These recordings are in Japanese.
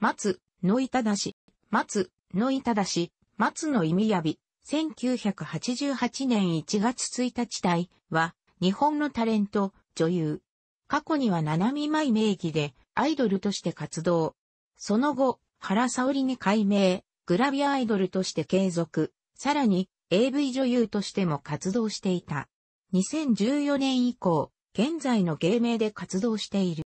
松、野ただし、松、野ただし、松野意味やび、1988年1月1日対は、日本のタレント、女優。過去には七味舞名義で、アイドルとして活動。その後、原沙織に改名、グラビアアイドルとして継続。さらに、AV 女優としても活動していた。2014年以降、現在の芸名で活動している。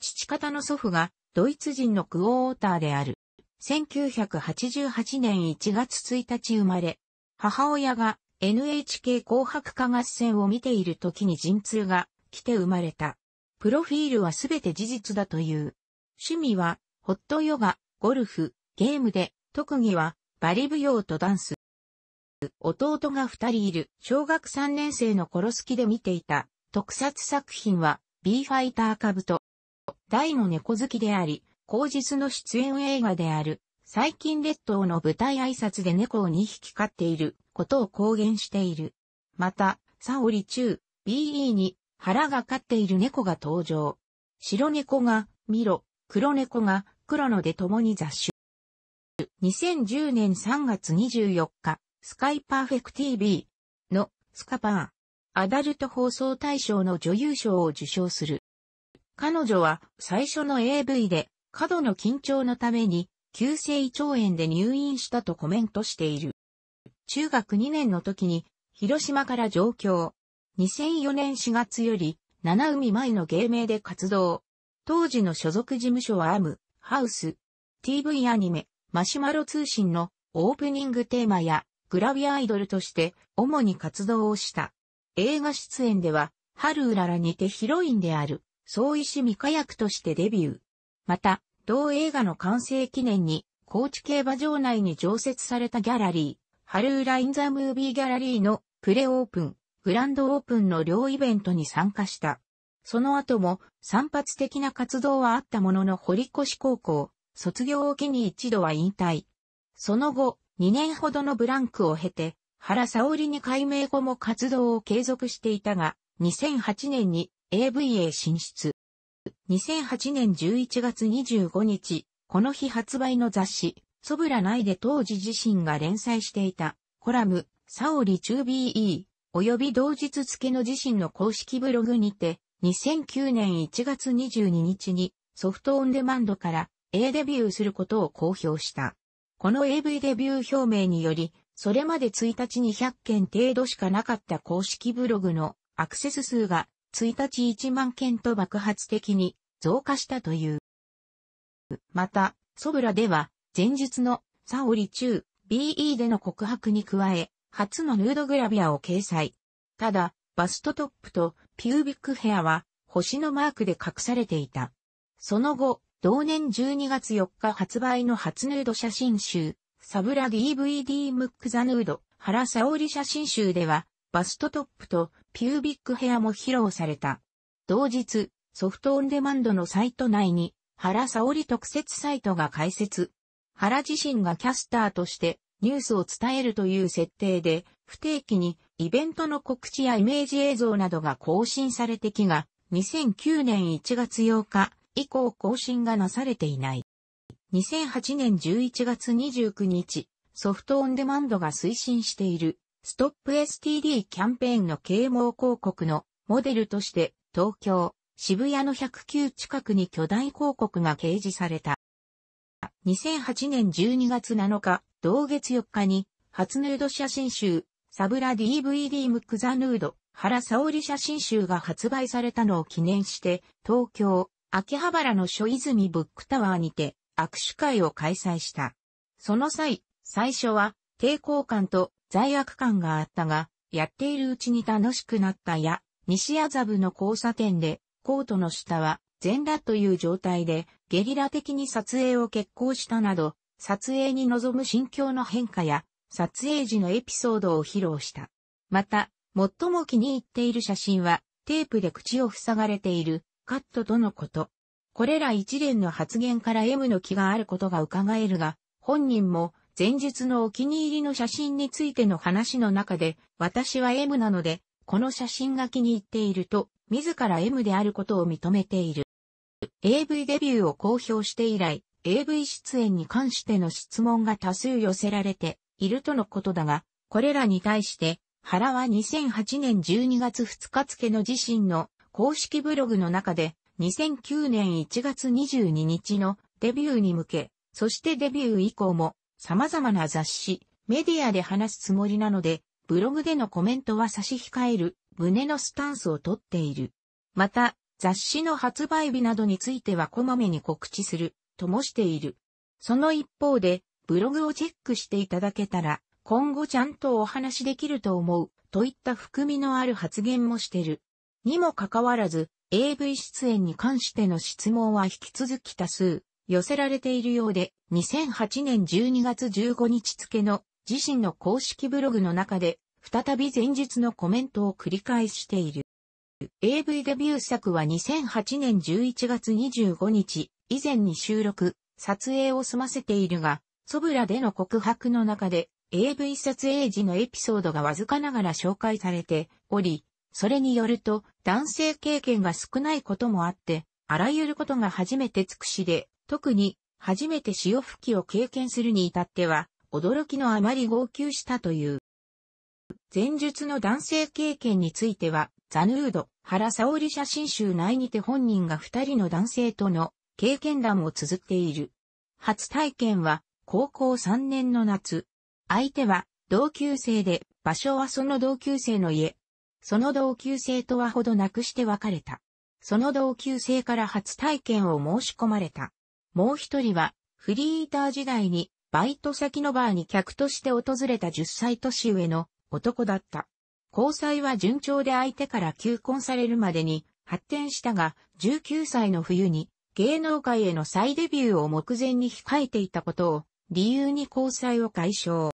父方の祖父がドイツ人のクォーターである。1988年1月1日生まれ、母親が NHK 紅白歌合戦を見ている時に陣痛が来て生まれた。プロフィールはすべて事実だという。趣味は、ホットヨガ、ゴルフ、ゲームで、特技は、バリ舞踊とダンス。弟が二人いる、小学三年生の頃好きで見ていた、特撮作品は、ビーファイターカブト。大の猫好きであり、後日の出演映画である、最近列島の舞台挨拶で猫を2匹飼っていることを公言している。また、サオリ中、BE に腹が飼っている猫が登場。白猫が、ミロ、黒猫が、黒ので共に雑種。2010年3月24日、スカイパーフェク TV のスカパー、アダルト放送大賞の女優賞を受賞する。彼女は最初の AV で過度の緊張のために急性胃腸炎で入院したとコメントしている。中学2年の時に広島から上京。2004年4月より七海舞の芸名で活動。当時の所属事務所はアム、ハウス、TV アニメ、マシュマロ通信のオープニングテーマやグラビアアイドルとして主に活動をした。映画出演では、春うららにてヒロインである総医師未火役としてデビュー。また、同映画の完成記念に、高知競馬場内に常設されたギャラリー、ハルーラインザムービーギャラリーのプレオープン、グランドオープンの両イベントに参加した。その後も散発的な活動はあったものの堀越高校、卒業を機に一度は引退。その後、2年ほどのブランクを経て、原沙織に改名後も活動を継続していたが、2008年に AV a 進出。2008年11月25日、この日発売の雑誌、ソブラ内で当時自身が連載していた、コラム、サオリチュービー e 及び同日付の自身の公式ブログにて、2009年1月22日にソフトオンデマンドから A デビューすることを公表した。この AV デビュー表明により、それまで1日に100件程度しかなかった公式ブログのアクセス数が1日1万件と爆発的に増加したという。また、ソブラでは、前日のサオリ中 BE での告白に加え、初のヌードグラビアを掲載。ただ、バストトップとピュービックヘアは星のマークで隠されていた。その後、同年12月4日発売の初ヌード写真集、サブラ DVD ムックザヌード、原沙織写真集では、バストトップとピュービックヘアも披露された。同日、ソフトオンデマンドのサイト内に、原沙織特設サイトが開設。原自身がキャスターとしてニュースを伝えるという設定で、不定期にイベントの告知やイメージ映像などが更新されてきが、2009年1月8日以降更新がなされていない。2008年11月29日、ソフトオンデマンドが推進しているストップ STD キャンペーンの啓蒙広告のモデルとして東京、渋谷の109近くに巨大広告が掲示された。2008年12月7日、同月4日に初ヌード写真集、サブラ DVD ムックザヌード、原沙織写真集が発売されたのを記念して、東京、秋葉原の諸泉ブックタワーにて握手会を開催した。その際、最初は抵抗感と罪悪感があったが、やっているうちに楽しくなったや、西麻布の交差点で、コートの下は全裸という状態で、ゲリラ的に撮影を決行したなど、撮影に臨む心境の変化や、撮影時のエピソードを披露した。また、最も気に入っている写真は、テープで口を塞がれている、カットとのこと。これら一連の発言から M の気があることが伺えるが、本人も前述のお気に入りの写真についての話の中で、私は M なので、この写真が気に入っていると、自ら M であることを認めている。AV デビューを公表して以来、AV 出演に関しての質問が多数寄せられているとのことだが、これらに対して、原は2008年12月2日付の自身の公式ブログの中で、2009年1月22日のデビューに向け、そしてデビュー以降も様々な雑誌、メディアで話すつもりなので、ブログでのコメントは差し控える、胸のスタンスをとっている。また、雑誌の発売日などについてはこまめに告知する、ともしている。その一方で、ブログをチェックしていただけたら、今後ちゃんとお話しできると思う、といった含みのある発言もしてる。にもかかわらず、AV 出演に関しての質問は引き続き多数。寄せられているようで、2008年12月15日付の自身の公式ブログの中で、再び前日のコメントを繰り返している。AV デビュー作は2008年11月25日、以前に収録、撮影を済ませているが、ソブラでの告白の中で、AV 撮影時のエピソードがわずかながら紹介されており、それによると、男性経験が少ないこともあって、あらゆることが初めて尽くしで、特に、初めて潮吹きを経験するに至っては、驚きのあまり号泣したという。前述の男性経験については、ザヌード、原沙織写真集内にて本人が二人の男性との経験談を綴っている。初体験は、高校3年の夏。相手は、同級生で、場所はその同級生の家。その同級生とはほどなくして別れた。その同級生から初体験を申し込まれた。もう一人は、フリーター時代に、バイト先のバーに客として訪れた10歳年上の男だった。交際は順調で相手から求婚されるまでに発展したが、19歳の冬に芸能界への再デビューを目前に控えていたことを理由に交際を解消。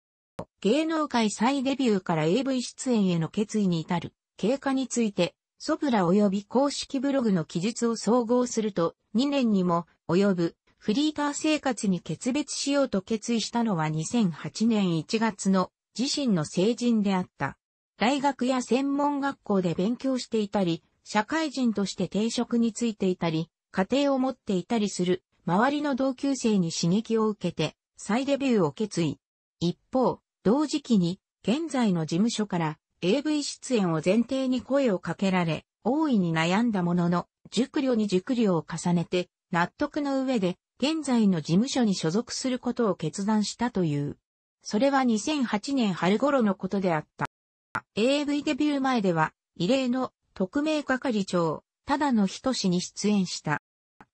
芸能界再デビューから AV 出演への決意に至る経過について、ソプラ及び公式ブログの記述を総合すると、2年にも及ぶフリーター生活に決別しようと決意したのは2008年1月の自身の成人であった。大学や専門学校で勉強していたり、社会人として定職についていたり、家庭を持っていたりする、周りの同級生に刺激を受けて、再デビューを決意。一方、同時期に、現在の事務所から AV 出演を前提に声をかけられ、大いに悩んだものの、熟慮に熟慮を重ねて、納得の上で現在の事務所に所属することを決断したという。それは2008年春頃のことであった。AV デビュー前では、異例の特命係長、ただのひとしに出演した。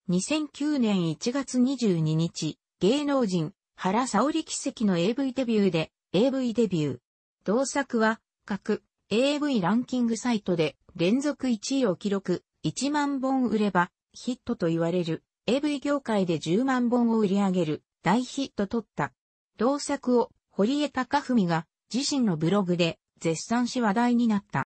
2009年1月22日、芸能人、原沙織奇跡の AV デビューで、AV デビュー。同作は、各 AV ランキングサイトで連続1位を記録、1万本売ればヒットと言われる AV 業界で10万本を売り上げる大ヒットとった。同作を堀江貴文が自身のブログで絶賛し話題になった。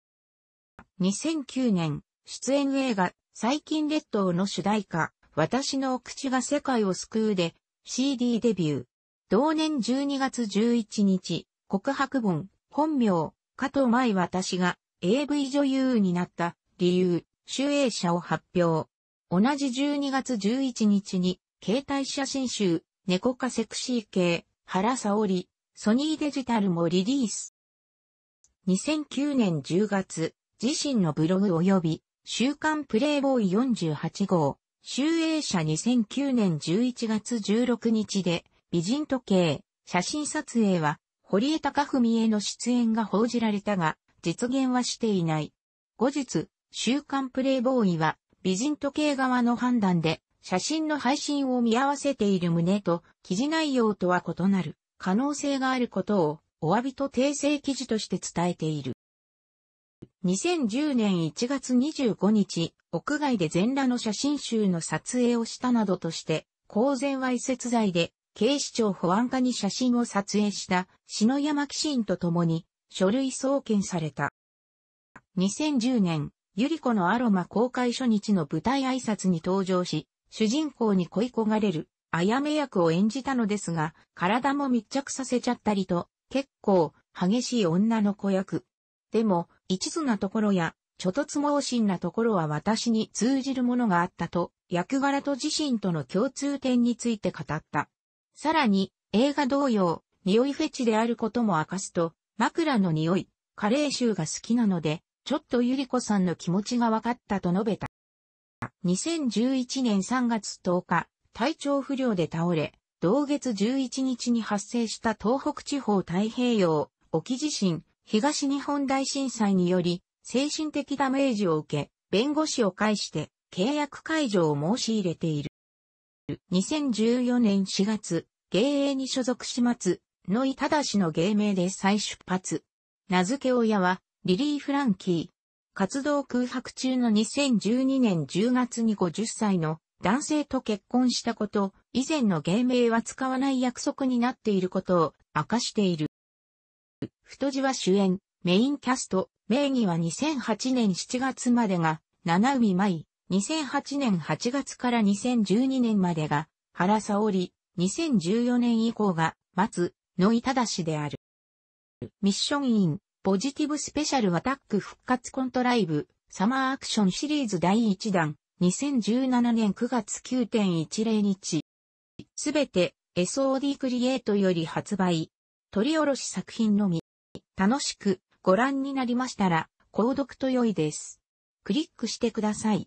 2009年、出演映画、最近列島の主題歌、私のお口が世界を救うで CD デビュー。同年12月11日、告白本、本名、加藤舞私が AV 女優になった理由、主演者を発表。同じ12月11日に、携帯写真集、猫かセクシー系、原沙織、ソニーデジタルもリリース。2009年10月、自身のブログ及び、週刊プレイボーイ48号、集英社2009年11月16日で、美人時計、写真撮影は、堀江貴文への出演が報じられたが、実現はしていない。後日、週刊プレイボーイは、美人時計側の判断で、写真の配信を見合わせている旨と、記事内容とは異なる、可能性があることを、お詫びと訂正記事として伝えている。2010年1月25日、屋外で全裸の写真集の撮影をしたなどとして、公然わいせつ罪で、警視庁保安課に写真を撮影した篠山紀信と共に、書類送検された。2010年ゆり子のアロマ公開初日の舞台挨拶に登場し、主人公に恋焦がれる、あやめ役を演じたのですが、体も密着させちゃったりと、結構、激しい女の子役。でも、一途なところや、ちょと進なところは私に通じるものがあったと、役柄と自身との共通点について語った。さらに、映画同様、匂いフェチであることも明かすと、枕の匂い、カレー臭が好きなので、ちょっとゆり子さんの気持ちが分かったと述べた。2011年3月10日、体調不良で倒れ、同月11日に発生した東北地方太平洋沖地震東日本大震災により精神的ダメージを受け、弁護士を介して契約解除を申し入れている。2014年4月、芸営に所属します、野井氏の芸名で再出発。名付け親は、リリー・フランキー。活動空白中の2012年10月に50歳の男性と結婚したこと、以前の芸名は使わない約束になっていることを明かしている。太字は主演、メインキャスト、名義は2008年7月までが、七海舞、2008年8月から2012年までが、原沙織、2014年以降が、松、野井正である。ミッションイン、ポジティブスペシャルアタック復活コントライブ、サマーアクションシリーズ第1弾、2017年9月9.10日。すべて SOD クリエイトより発売。取り下ろし作品のみ。楽しくご覧になりましたら、購読と良いです。クリックしてください。